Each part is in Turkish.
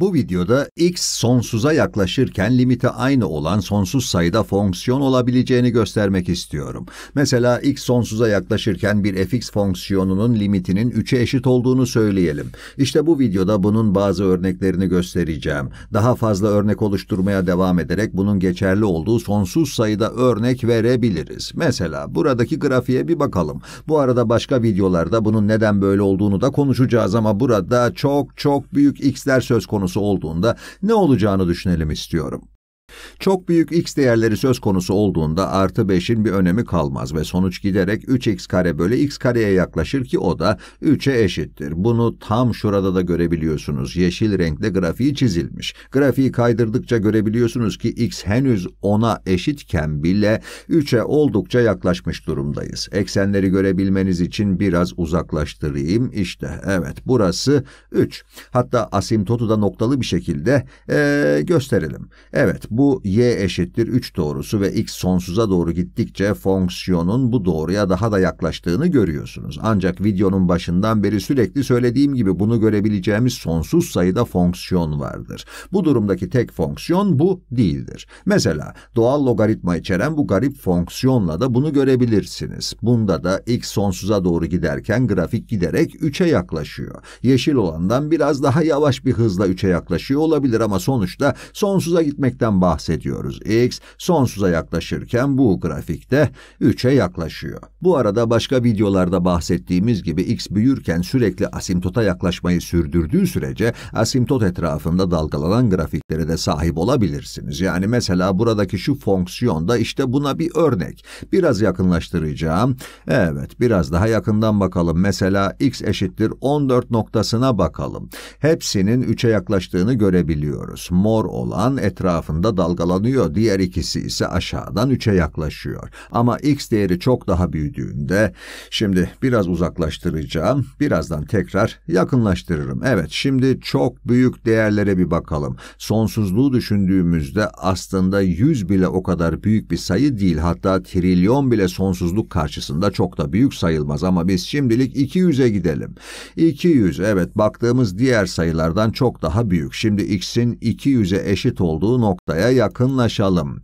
Bu videoda x sonsuza yaklaşırken limiti aynı olan sonsuz sayıda fonksiyon olabileceğini göstermek istiyorum. Mesela x sonsuza yaklaşırken bir fx fonksiyonunun limitinin 3'e eşit olduğunu söyleyelim. İşte bu videoda bunun bazı örneklerini göstereceğim. Daha fazla örnek oluşturmaya devam ederek bunun geçerli olduğu sonsuz sayıda örnek verebiliriz. Mesela buradaki grafiğe bir bakalım. Bu arada başka videolarda bunun neden böyle olduğunu da konuşacağız ama burada çok çok büyük x'ler söz konusu konusu olduğunda ne olacağını düşünelim istiyorum. Çok büyük x değerleri söz konusu olduğunda artı 5'in bir önemi kalmaz ve sonuç giderek 3x kare bölü x kareye yaklaşır ki o da 3'e eşittir. Bunu tam şurada da görebiliyorsunuz. Yeşil renkte grafiği çizilmiş. Grafiği kaydırdıkça görebiliyorsunuz ki x henüz 10'a eşitken bile 3'e oldukça yaklaşmış durumdayız. Eksenleri görebilmeniz için biraz uzaklaştırayım. İşte evet burası 3. Hatta asimtotu da noktalı bir şekilde ee, gösterelim. Evet bu bu y eşittir 3 doğrusu ve x sonsuza doğru gittikçe fonksiyonun bu doğruya daha da yaklaştığını görüyorsunuz. Ancak videonun başından beri sürekli söylediğim gibi bunu görebileceğimiz sonsuz sayıda fonksiyon vardır. Bu durumdaki tek fonksiyon bu değildir. Mesela doğal logaritma içeren bu garip fonksiyonla da bunu görebilirsiniz. Bunda da x sonsuza doğru giderken grafik giderek 3'e yaklaşıyor. Yeşil olandan biraz daha yavaş bir hızla 3'e yaklaşıyor olabilir ama sonuçta sonsuza gitmekten bahsediyoruz bahsediyoruz. X sonsuza yaklaşırken bu grafikte 3'e yaklaşıyor. Bu arada başka videolarda bahsettiğimiz gibi X büyürken sürekli asimtota yaklaşmayı sürdürdüğü sürece asimtot etrafında dalgalanan grafiklere de sahip olabilirsiniz. Yani mesela buradaki şu fonksiyonda işte buna bir örnek. Biraz yakınlaştıracağım. Evet biraz daha yakından bakalım. Mesela X eşittir 14 noktasına bakalım. Hepsinin 3'e yaklaştığını görebiliyoruz. Mor olan etrafında dalgalanıyor, diğer ikisi ise aşağıdan 3'e yaklaşıyor. Ama x değeri çok daha büyüdüğünde, şimdi biraz uzaklaştıracağım, birazdan tekrar yakınlaştırırım. Evet, şimdi çok büyük değerlere bir bakalım. Sonsuzluğu düşündüğümüzde aslında 100 bile o kadar büyük bir sayı değil, hatta trilyon bile sonsuzluk karşısında çok da büyük sayılmaz ama biz şimdilik 200'e gidelim. 200, evet baktığımız diğer sayılardan çok daha büyük. Şimdi x'in 200'e eşit olduğu noktaya yakınlaşalım.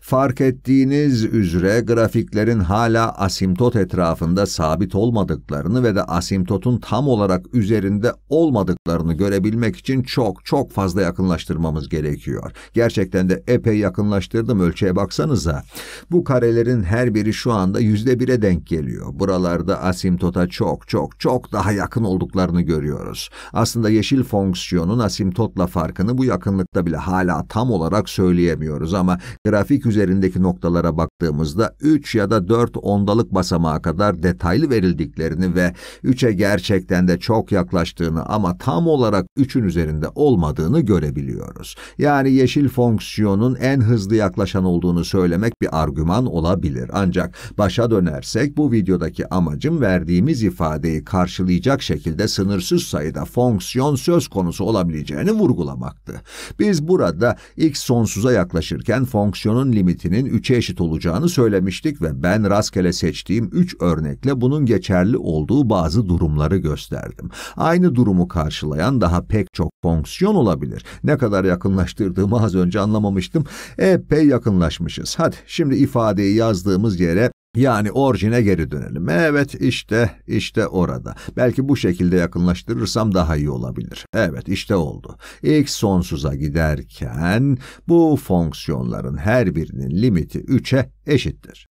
Fark ettiğiniz üzere grafiklerin hala asimtot etrafında sabit olmadıklarını ve de asimtotun tam olarak üzerinde olmadıklarını görebilmek için çok çok fazla yakınlaştırmamız gerekiyor. Gerçekten de epey yakınlaştırdım ölçüye baksanıza. Bu karelerin her biri şu anda yüzde bire denk geliyor. Buralarda asimtota çok çok çok daha yakın olduklarını görüyoruz. Aslında yeşil fonksiyonun asimtotla farkını bu yakınlıkta bile hala tam olarak söylüyoruz söyleyemiyoruz ama grafik üzerindeki noktalara baktığımızda 3 ya da 4 ondalık basamağa kadar detaylı verildiklerini ve 3'e gerçekten de çok yaklaştığını ama tam olarak 3'ün üzerinde olmadığını görebiliyoruz. Yani yeşil fonksiyonun en hızlı yaklaşan olduğunu söylemek bir argüman olabilir. Ancak başa dönersek bu videodaki amacım verdiğimiz ifadeyi karşılayacak şekilde sınırsız sayıda fonksiyon söz konusu olabileceğini vurgulamaktı. Biz burada x sonsuz 30'a yaklaşırken fonksiyonun limitinin 3'e eşit olacağını söylemiştik ve ben rastgele seçtiğim 3 örnekle bunun geçerli olduğu bazı durumları gösterdim. Aynı durumu karşılayan daha pek çok fonksiyon olabilir. Ne kadar yakınlaştırdığımı az önce anlamamıştım. Epey yakınlaşmışız. Hadi şimdi ifadeyi yazdığımız yere yani orijine geri dönelim. Evet işte, işte orada. Belki bu şekilde yakınlaştırırsam daha iyi olabilir. Evet işte oldu. X sonsuza giderken bu fonksiyonların her birinin limiti 3'e eşittir.